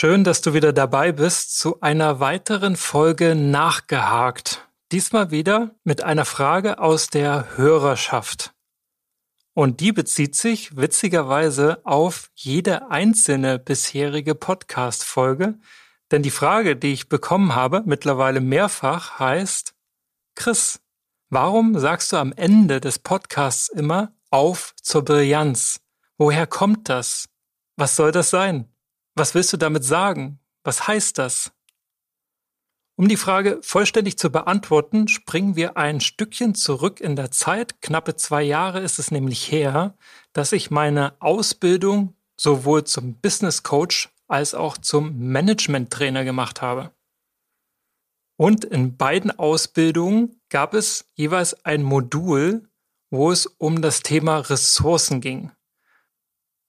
Schön, dass du wieder dabei bist zu einer weiteren Folge Nachgehakt. Diesmal wieder mit einer Frage aus der Hörerschaft. Und die bezieht sich witzigerweise auf jede einzelne bisherige Podcast-Folge. Denn die Frage, die ich bekommen habe, mittlerweile mehrfach, heißt, Chris, warum sagst du am Ende des Podcasts immer auf zur Brillanz? Woher kommt das? Was soll das sein? Was willst du damit sagen? Was heißt das? Um die Frage vollständig zu beantworten, springen wir ein Stückchen zurück in der Zeit. Knappe zwei Jahre ist es nämlich her, dass ich meine Ausbildung sowohl zum Business Coach als auch zum Management Trainer gemacht habe. Und in beiden Ausbildungen gab es jeweils ein Modul, wo es um das Thema Ressourcen ging.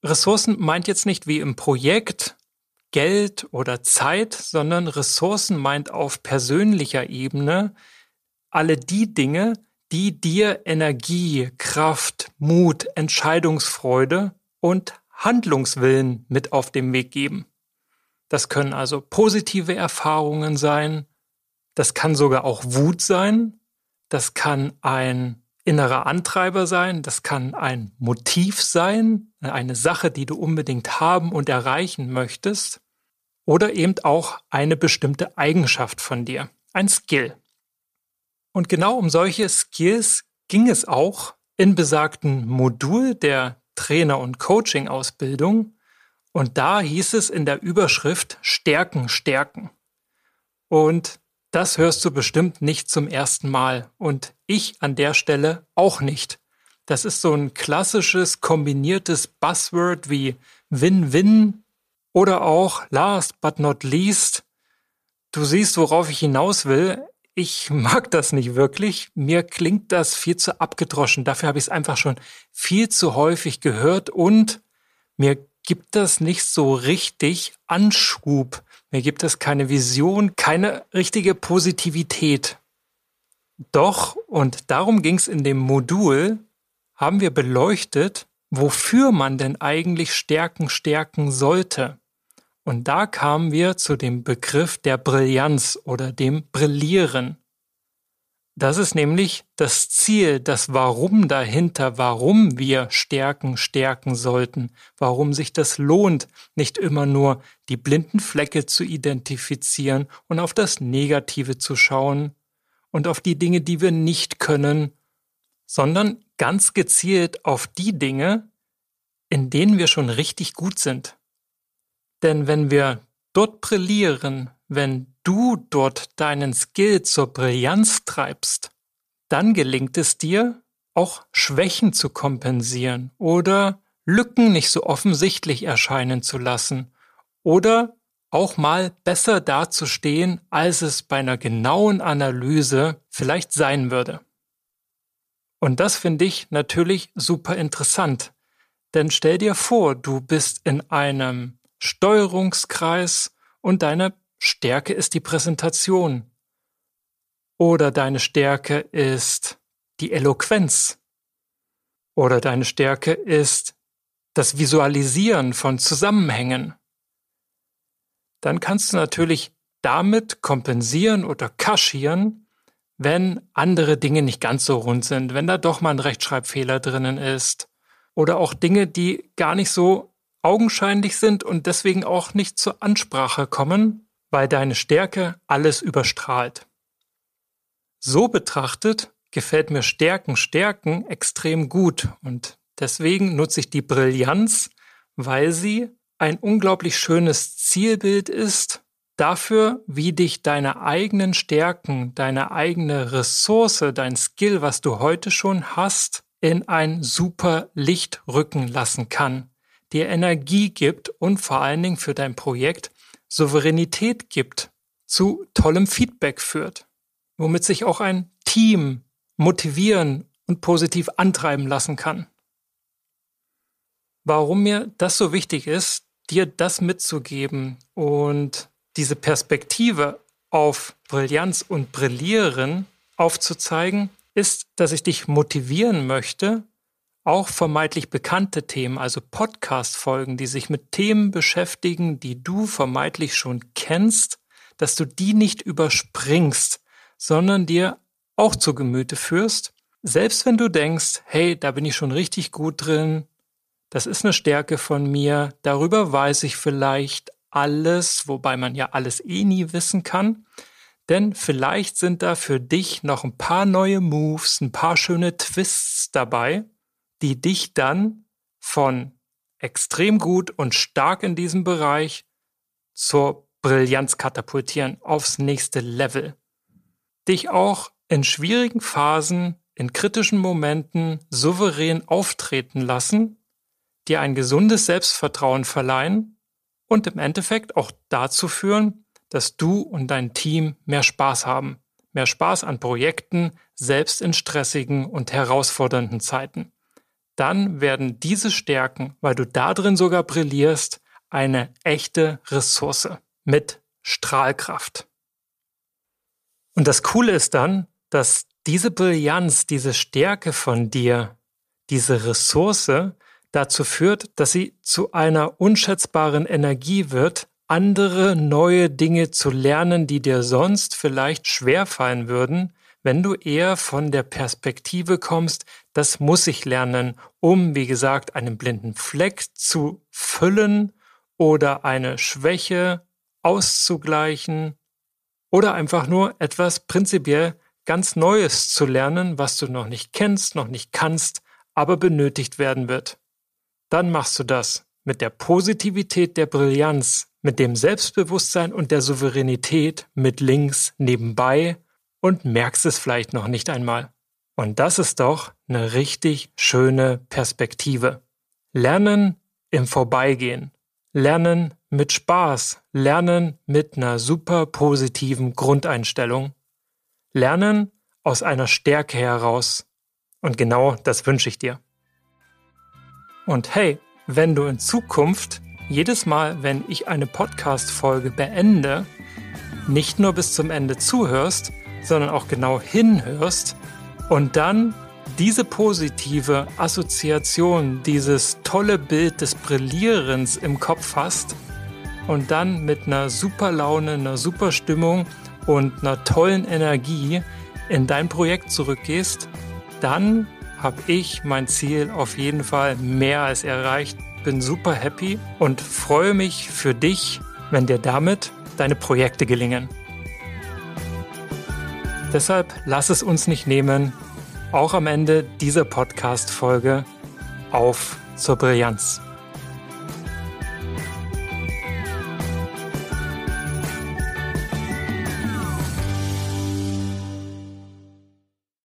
Ressourcen meint jetzt nicht wie im Projekt Geld oder Zeit, sondern Ressourcen meint auf persönlicher Ebene alle die Dinge, die dir Energie, Kraft, Mut, Entscheidungsfreude und Handlungswillen mit auf dem Weg geben. Das können also positive Erfahrungen sein, das kann sogar auch Wut sein, das kann ein innerer Antreiber sein, das kann ein Motiv sein, eine Sache, die du unbedingt haben und erreichen möchtest, oder eben auch eine bestimmte Eigenschaft von dir, ein Skill. Und genau um solche Skills ging es auch in besagten Modul der Trainer- und Coaching-Ausbildung. Und da hieß es in der Überschrift Stärken, Stärken. Und das hörst du bestimmt nicht zum ersten Mal. Und ich an der Stelle auch nicht. Das ist so ein klassisches kombiniertes Buzzword wie Win-Win oder auch last but not least. Du siehst, worauf ich hinaus will. Ich mag das nicht wirklich. Mir klingt das viel zu abgedroschen. Dafür habe ich es einfach schon viel zu häufig gehört und mir gibt das nicht so richtig Anschub. Mir gibt es keine Vision, keine richtige Positivität. Doch, und darum ging es in dem Modul, haben wir beleuchtet, wofür man denn eigentlich Stärken stärken sollte. Und da kamen wir zu dem Begriff der Brillanz oder dem Brillieren. Das ist nämlich das Ziel, das Warum dahinter, warum wir Stärken stärken sollten, warum sich das lohnt, nicht immer nur die blinden Flecke zu identifizieren und auf das Negative zu schauen, und auf die Dinge, die wir nicht können, sondern ganz gezielt auf die Dinge, in denen wir schon richtig gut sind. Denn wenn wir dort brillieren, wenn du dort deinen Skill zur Brillanz treibst, dann gelingt es dir, auch Schwächen zu kompensieren oder Lücken nicht so offensichtlich erscheinen zu lassen oder auch mal besser dazustehen, als es bei einer genauen Analyse vielleicht sein würde. Und das finde ich natürlich super interessant. Denn stell dir vor, du bist in einem Steuerungskreis und deine Stärke ist die Präsentation. Oder deine Stärke ist die Eloquenz. Oder deine Stärke ist das Visualisieren von Zusammenhängen dann kannst du natürlich damit kompensieren oder kaschieren, wenn andere Dinge nicht ganz so rund sind, wenn da doch mal ein Rechtschreibfehler drinnen ist oder auch Dinge, die gar nicht so augenscheinlich sind und deswegen auch nicht zur Ansprache kommen, weil deine Stärke alles überstrahlt. So betrachtet gefällt mir Stärken Stärken extrem gut und deswegen nutze ich die Brillanz, weil sie ein unglaublich schönes Zielbild ist dafür, wie dich deine eigenen Stärken, deine eigene Ressource, dein Skill, was du heute schon hast, in ein super Licht rücken lassen kann, dir Energie gibt und vor allen Dingen für dein Projekt Souveränität gibt, zu tollem Feedback führt, womit sich auch ein Team motivieren und positiv antreiben lassen kann. Warum mir das so wichtig ist, dir das mitzugeben und diese Perspektive auf Brillanz und Brillieren aufzuzeigen, ist, dass ich dich motivieren möchte, auch vermeintlich bekannte Themen, also Podcast-Folgen, die sich mit Themen beschäftigen, die du vermeintlich schon kennst, dass du die nicht überspringst, sondern dir auch zu Gemüte führst. Selbst wenn du denkst, hey, da bin ich schon richtig gut drin, das ist eine Stärke von mir, darüber weiß ich vielleicht alles, wobei man ja alles eh nie wissen kann. Denn vielleicht sind da für dich noch ein paar neue Moves, ein paar schöne Twists dabei, die dich dann von extrem gut und stark in diesem Bereich zur Brillanz katapultieren, aufs nächste Level. Dich auch in schwierigen Phasen, in kritischen Momenten souverän auftreten lassen dir ein gesundes Selbstvertrauen verleihen und im Endeffekt auch dazu führen, dass du und dein Team mehr Spaß haben. Mehr Spaß an Projekten, selbst in stressigen und herausfordernden Zeiten. Dann werden diese Stärken, weil du darin sogar brillierst, eine echte Ressource mit Strahlkraft. Und das Coole ist dann, dass diese Brillanz, diese Stärke von dir, diese Ressource dazu führt, dass sie zu einer unschätzbaren Energie wird, andere neue Dinge zu lernen, die dir sonst vielleicht schwerfallen würden, wenn du eher von der Perspektive kommst, das muss ich lernen, um, wie gesagt, einen blinden Fleck zu füllen oder eine Schwäche auszugleichen oder einfach nur etwas prinzipiell ganz Neues zu lernen, was du noch nicht kennst, noch nicht kannst, aber benötigt werden wird dann machst du das mit der Positivität der Brillanz, mit dem Selbstbewusstsein und der Souveränität mit links nebenbei und merkst es vielleicht noch nicht einmal. Und das ist doch eine richtig schöne Perspektive. Lernen im Vorbeigehen. Lernen mit Spaß. Lernen mit einer super positiven Grundeinstellung. Lernen aus einer Stärke heraus. Und genau das wünsche ich dir. Und hey, wenn du in Zukunft jedes Mal, wenn ich eine Podcast-Folge beende, nicht nur bis zum Ende zuhörst, sondern auch genau hinhörst und dann diese positive Assoziation, dieses tolle Bild des Brillierens im Kopf hast und dann mit einer super Laune, einer super Stimmung und einer tollen Energie in dein Projekt zurückgehst, dann habe ich mein Ziel auf jeden Fall mehr als erreicht. Bin super happy und freue mich für dich, wenn dir damit deine Projekte gelingen. Deshalb lass es uns nicht nehmen, auch am Ende dieser Podcast-Folge auf zur Brillanz.